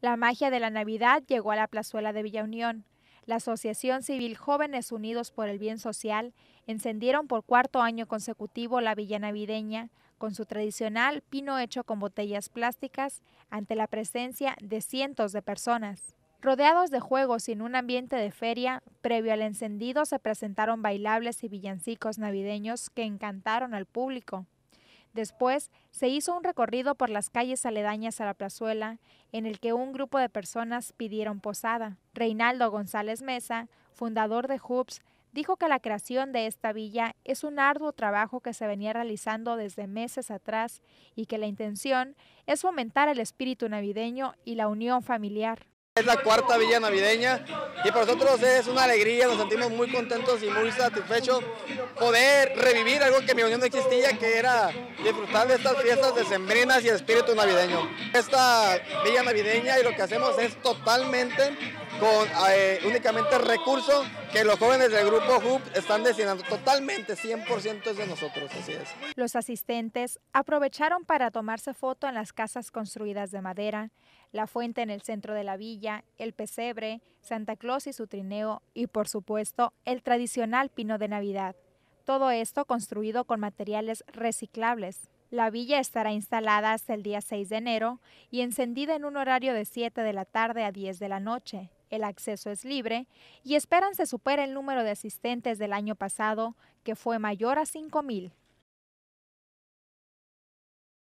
La magia de la Navidad llegó a la plazuela de Villa Unión. La Asociación Civil Jóvenes Unidos por el Bien Social encendieron por cuarto año consecutivo la Villa Navideña con su tradicional pino hecho con botellas plásticas ante la presencia de cientos de personas. Rodeados de juegos y en un ambiente de feria, previo al encendido se presentaron bailables y villancicos navideños que encantaron al público. Después se hizo un recorrido por las calles aledañas a la plazuela, en el que un grupo de personas pidieron posada. Reinaldo González Mesa, fundador de Hoops, dijo que la creación de esta villa es un arduo trabajo que se venía realizando desde meses atrás y que la intención es fomentar el espíritu navideño y la unión familiar. Es la cuarta villa navideña y para nosotros es una alegría, nos sentimos muy contentos y muy satisfechos poder revivir algo que en mi unión no existía, que era disfrutar de estas fiestas de decembrinas y el espíritu navideño. Esta villa navideña y lo que hacemos es totalmente con eh, únicamente recursos que los jóvenes del grupo HUB están destinando totalmente, 100% es de nosotros, así es. Los asistentes aprovecharon para tomarse foto en las casas construidas de madera, la fuente en el centro de la villa, el pesebre, Santa Claus y su trineo y por supuesto el tradicional pino de Navidad. Todo esto construido con materiales reciclables. La villa estará instalada hasta el día 6 de enero y encendida en un horario de 7 de la tarde a 10 de la noche el acceso es libre y esperan se supere el número de asistentes del año pasado, que fue mayor a 5.000.